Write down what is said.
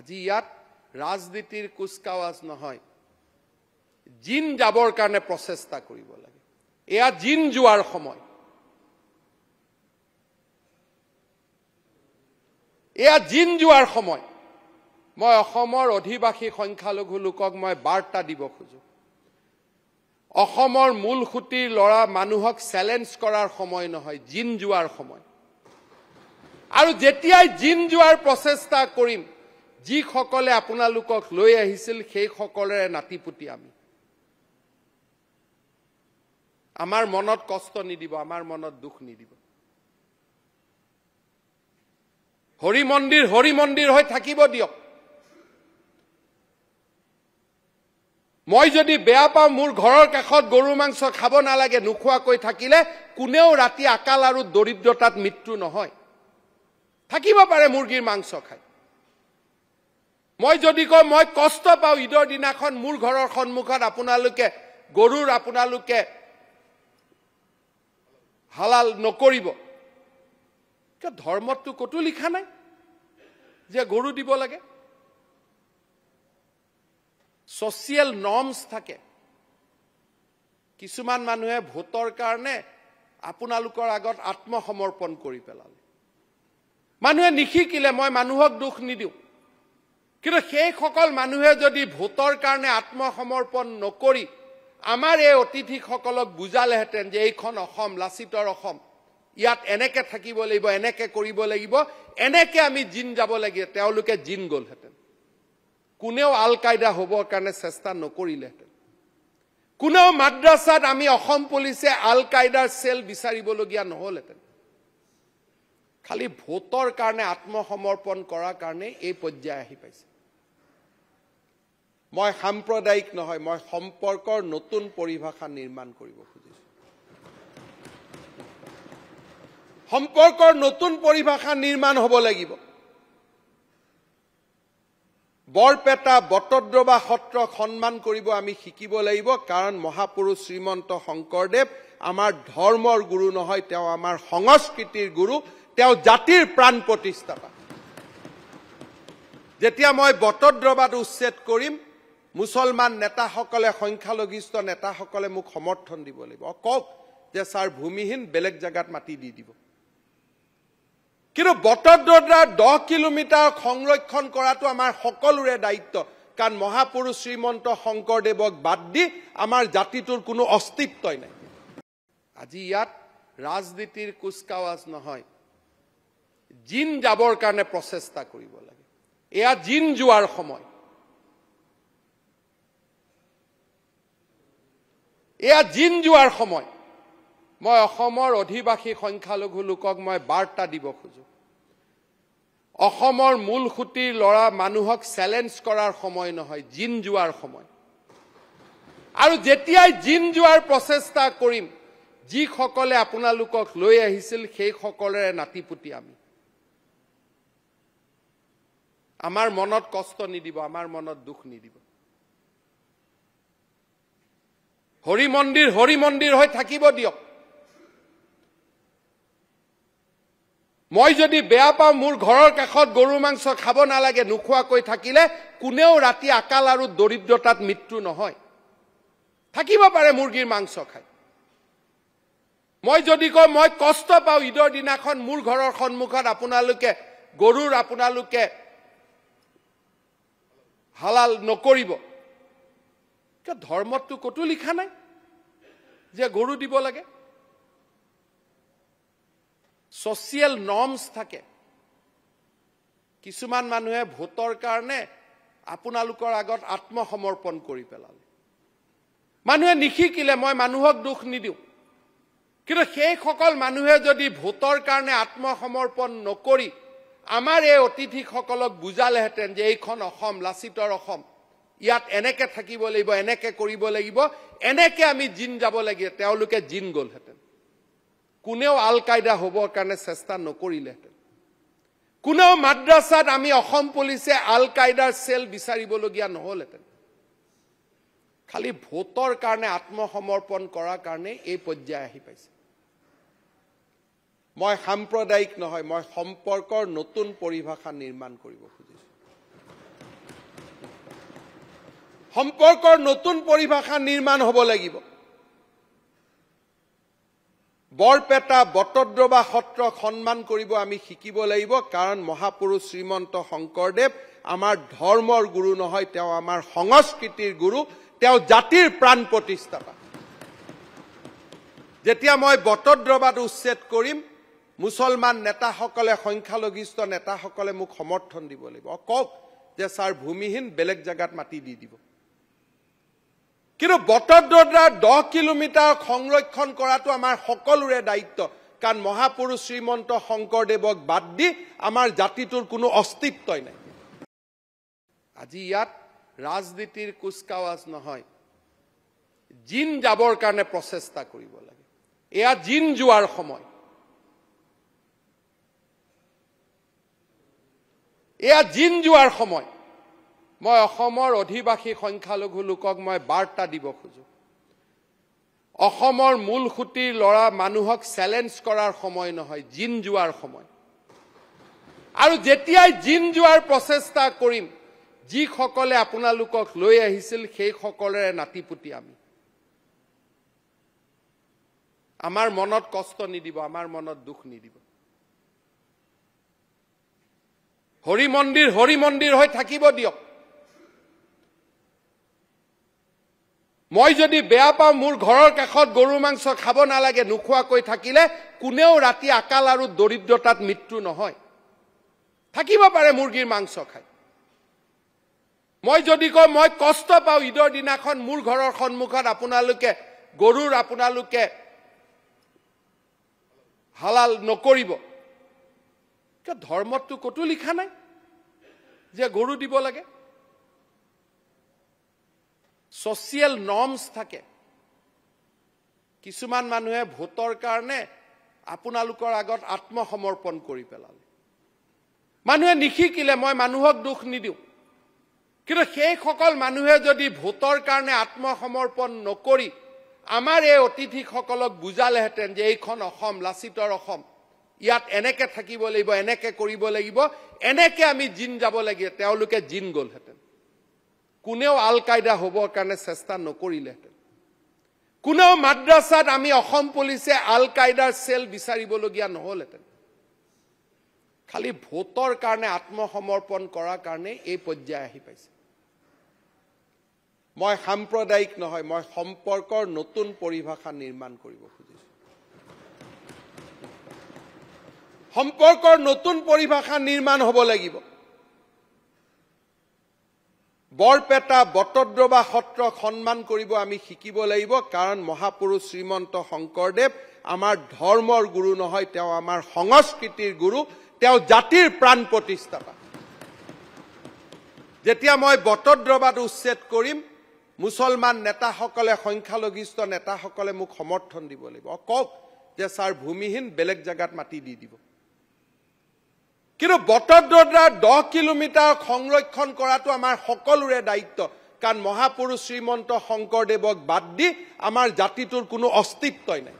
আজি ইয়াত ৰাজনীতিৰ কুচকাৱাজ নহয় জিন যাবৰ কাৰণে প্ৰচেষ্টা কৰিব লাগে এয়া জিন যোৱাৰ সময় এয়া জিন যোৱাৰ সময় মই অসমৰ অধিবাসী সংখ্যালঘু লোকক মই বাৰ্তা দিব খোজো অসমৰ মূল সুঁতিৰ ল'ৰা মানুহক চেলেঞ্জ কৰাৰ সময় নহয় জিন যোৱাৰ সময় আৰু যেতিয়াই জিন যোৱাৰ প্ৰচেষ্টা কৰিম যিসকলে আপোনালোকক লৈ আহিছিল সেইসকলেৰে নাতিপুতি আমি আমাৰ মনত কষ্ট নিদিব আমাৰ মনত দুখ নিদিব হৰি মন্দিৰ হৰি মন্দিৰ হৈ থাকিব দিয়ক মই যদি বেয়া পাওঁ মোৰ ঘৰৰ কাষত গৰু মাংস খাব নালাগে নোখোৱাকৈ থাকিলে কোনেও ৰাতি আকাল আৰু দৰিদ্ৰতাত মৃত্যু নহয় থাকিব পাৰে মুৰ্গীৰ মাংস খাই মই যদি কওঁ মই কষ্ট পাওঁ ঈদৰ দিনাখন মোৰ ঘৰৰ সন্মুখত আপোনালোকে গৰুৰ আপোনালোকে হালাল নকৰিব কিয় ধৰ্মততো ক'তো লিখা নাই যে গৰু দিব লাগে ছ'চিয়েল নৰ্মছ থাকে কিছুমান মানুহে ভোটৰ কাৰণে আপোনালোকৰ আগত আত্মসমৰ্পণ কৰি পেলালে মানুহে নিশিকিলে মই মানুহক দুখ নিদিওঁ কিন্তু সেইসকল মানুহে যদি ভোটৰ কাৰণে আত্মসমৰ্পণ নকৰি আমাৰ এই অতিথিসকলক বুজালেহেঁতেন যে এইখন অসম লাচিতৰ অসম ইয়াত এনেকৈ থাকিব লাগিব এনেকৈ কৰিব লাগিব এনেকৈ আমি জিন যাব লাগে তেওঁলোকে জিন গ'লহেঁতেন কোনেও আল কায়দা হ'বৰ কাৰণে চেষ্টা নকৰিলেহেঁতেন কোনেও মাদ্ৰাছাত আমি অসম পুলিচে আল কায়দাৰ চেল বিচাৰিবলগীয়া নহ'লহেঁতেন খালি ভোটৰ কাৰণে আত্মসমৰ্পণ কৰাৰ কাৰণেই এই পৰ্যায় আহি পাইছে মই সাম্প্ৰদায়িক নহয় মই সম্পৰ্কৰ নতুন পৰিভাষা নিৰ্মাণ কৰিব খুজিছো সম্পৰ্কৰ নতুন পৰিভাষা নিৰ্মাণ হ'ব লাগিব বৰপেটা বটদ্ৰবা সত্ৰ সন্মান কৰিব আমি শিকিব লাগিব কাৰণ মহাপুৰুষ শ্ৰীমন্ত শংকৰদেৱ আমাৰ ধৰ্মৰ গুৰু নহয় তেওঁ আমাৰ সংস্কৃতিৰ গুৰু তেওঁ জাতিৰ প্ৰাণ প্ৰতিষ্ঠাপা যেতিয়া মই বটদ্ৰবাত উচ্ছেদ কৰিম মুছলমান নেতাসকলে সংখ্যালঘিষ্ঠ নেতাসকলে মোক সমৰ্থন দিব লাগিব কওক যে ছাৰ ভূমিহীন বেলেগ জেগাত মাটি দি দিব কিন্তু বটদ্ৰদ্ৰাৰ দহ কিলোমিটাৰ সংৰক্ষণ কৰাটো আমাৰ সকলোৰে দায়িত্ব কাৰণ মহাপুৰুষ শ্ৰীমন্ত শংকৰদেৱক বাদ দি আমাৰ জাতিটোৰ কোনো অস্তিত্বই নাই আজি ইয়াত ৰাজনীতিৰ কুচকাৱাজ নহয় জিন যাবৰ কাৰণে প্ৰচেষ্টা কৰিব লাগে এয়া জিন যোৱাৰ সময় এয়া জিন যোৱাৰ সময় মই অসমৰ অধিবাসী সংখ্যালঘু লোকক মই বাৰ্তা দিব খোজো অসমৰ মূল সুঁতিৰ ল'ৰা মানুহক চেলেঞ্জ কৰাৰ সময় নহয় জিন যোৱাৰ সময় আৰু যেতিয়াই জিন যোৱাৰ প্ৰচেষ্টা কৰিম যিসকলে আপোনালোকক লৈ আহিছিল সেইসকলেৰে নাতি পুতি আমি আমাৰ মনত কষ্ট নিদিব আমাৰ মনত দুখ নিদিব হৰি মন্দিৰ হৰি মন্দিৰ হৈ থাকিব দিয়ক মই যদি বেয়া পাওঁ মোৰ ঘৰৰ কাষত গৰু মাংস খাব নালাগে নোখোৱাকৈ থাকিলে কোনেও ৰাতি আকাল আৰু দৰিদ্ৰতাত মৃত্যু নহয় থাকিব পাৰে মুৰ্গীৰ মাংস খাই মই যদি কওঁ মই কষ্ট পাওঁ ঈদৰ দিনাখন মোৰ ঘৰৰ সন্মুখত আপোনালোকে গৰুৰ আপোনালোকে হালাল নকৰিব কিয় ধৰ্মততো ক'তো লিখা নাই যে গৰু দিব লাগে ছচিয়েল নৰ্মছ থাকে কিছুমান মানুহে ভোটৰ কাৰণে আপোনালোকৰ আগত আত্মসমৰ্পণ কৰি পেলালে মানুহে নিশিকিলে মই মানুহক দুখ নিদিওঁ কিন্তু সেইসকল মানুহে যদি ভোটৰ কাৰণে আত্মসমৰ্পণ নকৰি আমাৰ এই অতিথিসকলক বুজালেহেঁতেন যে এইখন অসম লাচিতৰ অসম ইয়াত এনেকে থাকিব লাগিব এনেকে কৰিব লাগিব এনেকে আমি জিন যাব লাগিব তেওঁলোকে জিন গ'লহেঁতেন কোনেও আল কায়দা হ'বৰ কাৰণে চেষ্টা নকৰিলেহেঁতেন কোনেও মাদ্ৰাছাত আমি অসম পুলিচে আল কায়দাৰ চেল বিচাৰিবলগীয়া নহ'লহেঁতেন খালি ভোটৰ কাৰণে আত্মসমৰ্পণ কৰাৰ কাৰণে এই পৰ্যায় আহি পাইছে মই সাম্প্ৰদায়িক নহয় মই সম্পৰ্কৰ নতুন পৰিভাষা নিৰ্মাণ কৰিব খুজিছোঁ সম্পৰ্কৰ নতুন পৰিভাষা নিৰ্মাণ হ'ব লাগিব বৰপেটা বটদ্ৰবা সত্ৰ সন্মান কৰিব আমি শিকিব লাগিব কাৰণ মহাপুৰুষ শ্ৰীমন্ত শংকৰদেৱ আমাৰ ধৰ্মৰ গুৰু নহয় তেওঁ আমাৰ সংস্কৃতিৰ গুৰু তেওঁ জাতিৰ প্ৰাণ প্ৰতিষ্ঠাপা যেতিয়া মই বটদ্ৰবাত উচ্ছেদ কৰিম মুছলমান নেতাসকলে সংখ্যালঘিষ্ঠ নেতাসকলে মোক সমৰ্থন দিব লাগিব কওক যে ছাৰ ভূমিহীন বেলেগ জেগাত মাটি দি দিব কিন্তু বটদ্ৰদ্ৰাৰ দহ কিলোমিটাৰ সংৰক্ষণ কৰাটো আমাৰ সকলোৰে দায়িত্ব কাৰণ মহাপুৰুষ শ্ৰীমন্ত শংকৰদেৱক বাদ দি আমাৰ জাতিটোৰ কোনো অস্তিত্বই নাই আজি ইয়াত ৰাজনীতিৰ কুচকাৱাজ নহয় জিন যাবৰ কাৰণে প্ৰচেষ্টা কৰিব লাগে এয়া জিন যোৱাৰ সময় এয়া জিন যোৱাৰ সময় মই অসমৰ অধিবাসী সংখ্যালঘু লোকক মই বাৰ্তা দিব খোজো অসমৰ মূল সুঁতিৰ ল'ৰা মানুহক চেলেঞ্জ কৰাৰ সময় নহয় জিন যোৱাৰ সময় আৰু যেতিয়াই জিন যোৱাৰ প্ৰচেষ্টা কৰিম যিসকলে আপোনালোকক লৈ আহিছিল সেইসকলেৰে নাতি পুতি আমি আমাৰ মনত কষ্ট নিদিব আমাৰ মনত দুখ নিদিব হৰি মন্দিৰ হৰি মন্দিৰ হৈ থাকিব দিয়ক মই যদি বেয়া পাওঁ মোৰ ঘৰৰ কাষত গৰু মাংস খাব নালাগে নোখোৱাকৈ থাকিলে কোনেও ৰাতি আকাল আৰু দৰিদ্ৰতাত মৃত্যু নহয় থাকিব পাৰে মুৰ্গীৰ মাংস খাই মই যদি কওঁ মই কষ্ট পাওঁ ঈদৰ দিনাখন মোৰ ঘৰৰ সন্মুখত আপোনালোকে গৰুৰ আপোনালোকে হালাল নকৰিব ধৰ্মতটো ক'তো লিখা নাই যে গৰু দিব লাগে ছচিয়েল নৰ্মছ থাকে কিছুমান মানুহে ভোটৰ কাৰণে আপোনালোকৰ আগত আত্মসমৰ্পণ কৰি পেলালে মানুহে নিশিকিলে মই মানুহক দুখ নিদিওঁ কিন্তু সেইসকল মানুহে যদি ভোটৰ কাৰণে আত্মসমৰ্পণ নকৰি আমাৰ এই অতিথিসকলক বুজালেহেঁতেন যে এইখন অসম লাচিতৰ অসম ইয়াত এনেকৈ থাকিব লাগিব এনেকৈ কৰিব লাগিব এনেকৈ আমি জিন যাব লাগে তেওঁলোকে জিন গ'লহেঁতেন কোনেও আল কায়দা হ'বৰ কাৰণে চেষ্টা নকৰিলেহেঁতেন কোনেও মাদ্ৰাছাত আমি অসম পুলিচে আল কায়দাৰ চেল বিচাৰিবলগীয়া নহ'লহেঁতেন খালি ভোটৰ কাৰণে আত্মসমৰ্পণ কৰাৰ কাৰণে এই পৰ্যায় আহি পাইছে মই সাম্প্ৰদায়িক নহয় মই সম্পৰ্কৰ নতুন পৰিভাষা নিৰ্মাণ কৰিব খুজিছো সম্পৰ্কৰ নতুন পৰিভাষা নিৰ্মাণ হ'ব লাগিব বৰপেটা বটদ্ৰবা সত্ৰ সন্মান কৰিব আমি শিকিব লাগিব কাৰণ মহাপুৰুষ শ্ৰীমন্ত শংকৰদেৱ আমাৰ ধৰ্মৰ গুৰু নহয় তেওঁ আমাৰ সংস্কৃতিৰ গুৰু তেওঁ জাতিৰ প্ৰাণ প্ৰতিষ্ঠাপা যেতিয়া মই বটদ্ৰবাত উচ্ছেদ কৰিম মুছলমান নেতাসকলে সংখ্যালঘিষ্ঠ নেতাসকলে মোক সমৰ্থন দিব লাগিব কওক যে ছাৰ ভূমিহীন বেলেগ জেগাত মাটি দি দিব কিন্তু বটদ্ৰদ্ৰাৰ দহ কিলোমিটাৰ সংৰক্ষণ কৰাটো আমাৰ সকলোৰে দায়িত্ব কাৰণ মহাপুৰুষ শ্ৰীমন্ত শংকৰদেৱক বাদ দি আমাৰ জাতিটোৰ কোনো অস্তিত্বই নাই